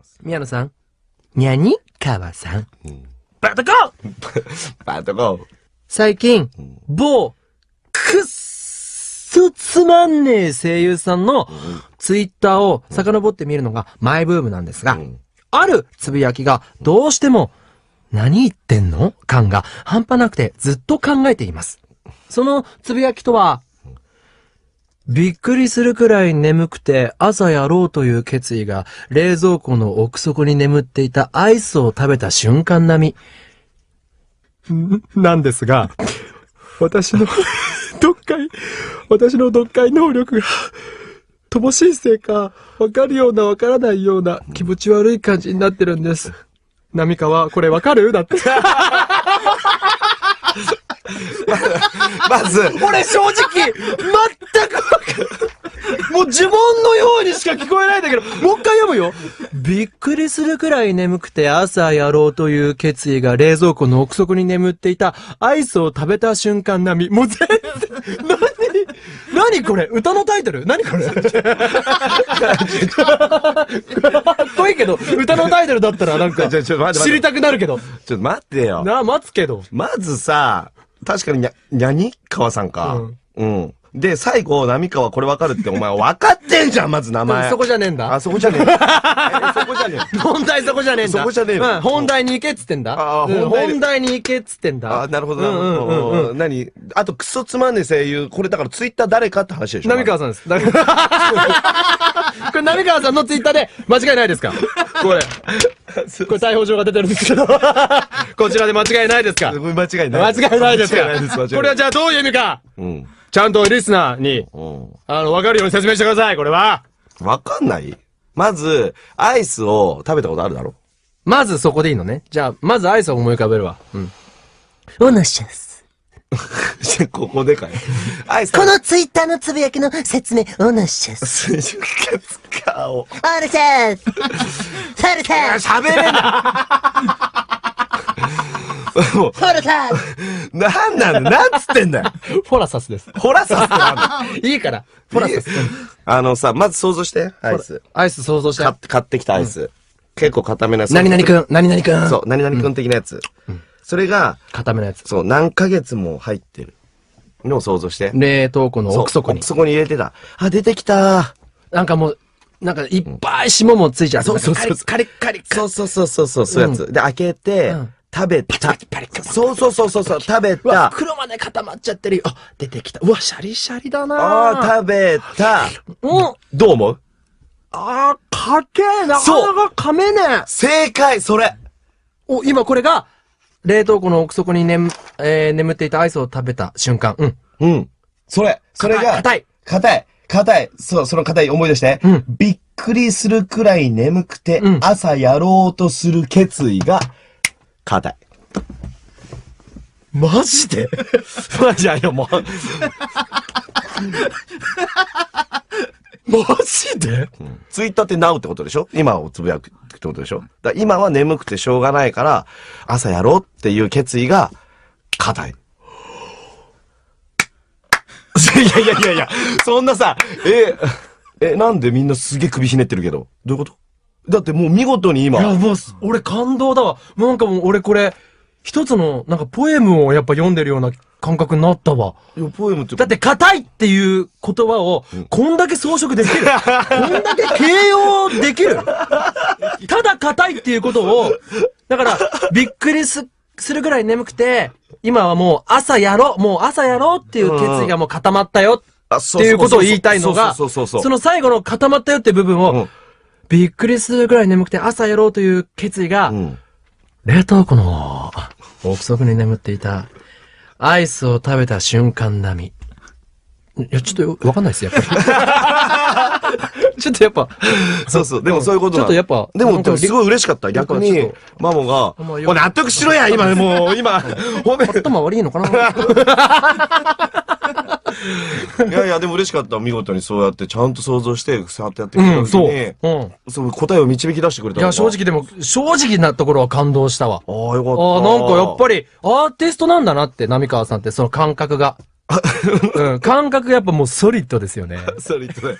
ます。宮野さん。にゃにかわさん。うん、バトコー バトコー最近、う某、くっそつまんねえ声優さんのツイッターを遡ってみるのがマイブームなんですが、うん、あるつぶやきがどうしても、何言ってんの感が半端なくてずっと考えています。そのつぶやきとはびっくりするくらい眠くて朝やろうという決意が冷蔵庫の奥底に眠っていたアイスを食べた瞬間並み。なんですが、私の読解、私の読解能力が乏しいせいか、わかるようなわからないような気持ち悪い感じになってるんです。波川、これわかるだって。まず。俺正直、全く、もう呪文のようにしか聞こえないんだけど、もう一回読むよ。びっくりするくらい眠くて朝やろうという決意が冷蔵庫の奥底に眠っていたアイスを食べた瞬間並み。もう全然、何何これ歌のタイトル何これかっこいいけど、歌のタイトルだったらなんか、知りたくなるけど。ちょっと待ってよ。な、待つけど。まずさ、確かににゃ、にゃにわさんか。うん。で、最後、波川これわかるって、お前分かってんじゃん、まず名前。そこじゃねえんだ。あ、そこじゃねえ。そこじゃねえ。本題そこじゃねえんだ。そこじゃねえ。うん、本題に行けっつってんだ。ああ、本題に行けっつってんだ。あ、なるほど、なるほど。うんうん。何あと、クソつまんねえ声優。これだから、ツイッター誰かって話でしょ。波川さんです。これ、波川さんのツイッターで、間違いないですかこれ。これ逮捕状が出てるんですけど こちらで間違いないですか間違いない。間違いないですかこれはじゃあどういう意味か、うん、ちゃんとリスナーに、うん、あの、わかるように説明してください、これは。わかんないまず、アイスを食べたことあるだろまずそこでいいのね。じゃあ、まずアイスを思い浮かべるわ。うん。オナシャス。ここでかい。アイス。このツイッターのつぶやきの説明、オナシャス。ーを。オルセース ソルテース喋れないもう、ソルテーなんなんなんつってんだよフォラサスです。ホラサスいいから。フォラサス。あのさ、まず想像して、アイス。アイス想像して買。って買ってきたアイス。結構固めなやつ。何々くん、何々くん。そう、何々くん的なやつ。うん、それが、固めなやつ。そう、何ヶ月も入ってるのを想像して。冷凍庫の奥底に。そこに入れてた。あ、出てきたなんかもう、なんか、いっぱい霜もついちゃう。そうそうそう。カリカリそうそうそうそうそう、そうやつ。で、開けて、食べた。そうそうそうそう、食べた。黒まで固まっちゃってるよ。あ、出てきた。うわ、シャリシャリだなああ、食べた。うん。どう思うああ、かけえ。なそなが噛めねえ。正解、それ。お、今これが、冷凍庫の奥底にね、えー、眠っていたアイスを食べた瞬間。うん。うん。それ、それが、硬い。硬い。硬い、そう、その硬い思い出して、うん、びっくりするくらい眠くて、うん、朝やろうとする決意が、硬い。マジで マジいよ、もう。マジで、うん、ツイッターってなうってことでしょ今をつぶやくってことでしょだ今は眠くてしょうがないから、朝やろうっていう決意が、硬い。いやいやいやいや、そんなさ、え、え、なんでみんなすげえ首ひねってるけど。どういうことだってもう見事に今。いや、もう、俺感動だわ。もうなんかもう俺これ、一つの、なんかポエムをやっぱ読んでるような感覚になったわ。いや、ポエムって。だって、硬いっていう言葉を、こんだけ装飾できる。こんだけ形容できる。ただ硬いっていうことを、だから、びっくりすっするぐらい眠くて、今はもう朝やろう、もう朝やろうっていう決意がもう固まったよっていうことを言いたいのが、その最後の固まったよって部分を、びっくりするぐらい眠くて朝やろうという決意が、冷凍庫の奥底に眠っていたアイスを食べた瞬間並み。いや、ちょっとわかんないです、やっぱり。ちょっとやっぱ。そうそう。でもそういうことちょっとやっぱ。でも、でもすごい嬉しかった。逆に、マモが、納得しろや今、もう、今、褒め。頭悪いのかな いやいや、でも嬉しかった。見事にそうやって、ちゃんと想像して、さってやってれたに、ん、そう。うん、そう、答えを導き出してくれたいや、正直でも、正直なところは感動したわ。ああ、よかった。ああ、なんかやっぱり、アーティストなんだなって、浪川さんって、その感覚が。感覚やっぱもうソリッドですよね。ソリッドだ。